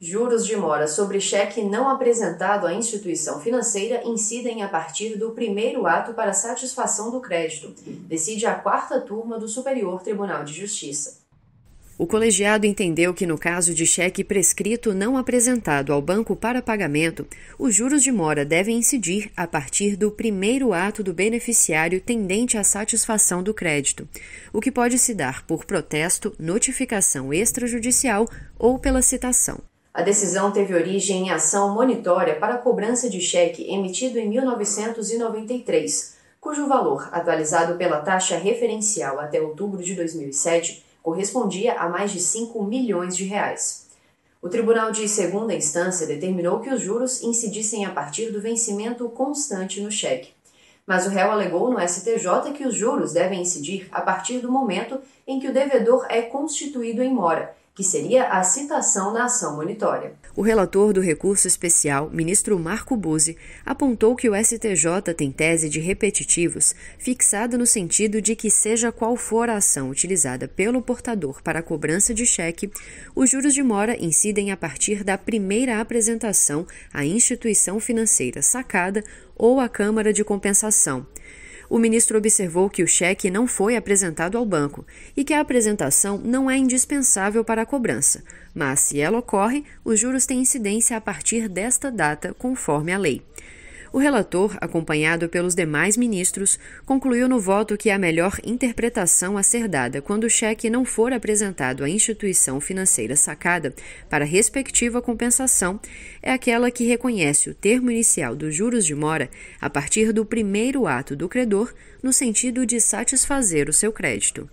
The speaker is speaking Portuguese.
Juros de mora sobre cheque não apresentado à instituição financeira incidem a partir do primeiro ato para satisfação do crédito, decide a quarta turma do Superior Tribunal de Justiça. O colegiado entendeu que, no caso de cheque prescrito não apresentado ao banco para pagamento, os juros de mora devem incidir a partir do primeiro ato do beneficiário tendente à satisfação do crédito, o que pode se dar por protesto, notificação extrajudicial ou pela citação. A decisão teve origem em ação monitória para cobrança de cheque emitido em 1993, cujo valor, atualizado pela taxa referencial até outubro de 2007, correspondia a mais de 5 milhões de reais. O Tribunal de Segunda Instância determinou que os juros incidissem a partir do vencimento constante no cheque. Mas o réu alegou no STJ que os juros devem incidir a partir do momento em que o devedor é constituído em mora que seria a citação na ação monitória. O relator do recurso especial, ministro Marco Buzzi, apontou que o STJ tem tese de repetitivos fixada no sentido de que, seja qual for a ação utilizada pelo portador para a cobrança de cheque, os juros de mora incidem a partir da primeira apresentação à instituição financeira sacada ou à Câmara de Compensação. O ministro observou que o cheque não foi apresentado ao banco e que a apresentação não é indispensável para a cobrança, mas se ela ocorre, os juros têm incidência a partir desta data, conforme a lei. O relator, acompanhado pelos demais ministros, concluiu no voto que a melhor interpretação a ser dada quando o cheque não for apresentado à instituição financeira sacada para respectiva compensação é aquela que reconhece o termo inicial dos juros de mora a partir do primeiro ato do credor no sentido de satisfazer o seu crédito.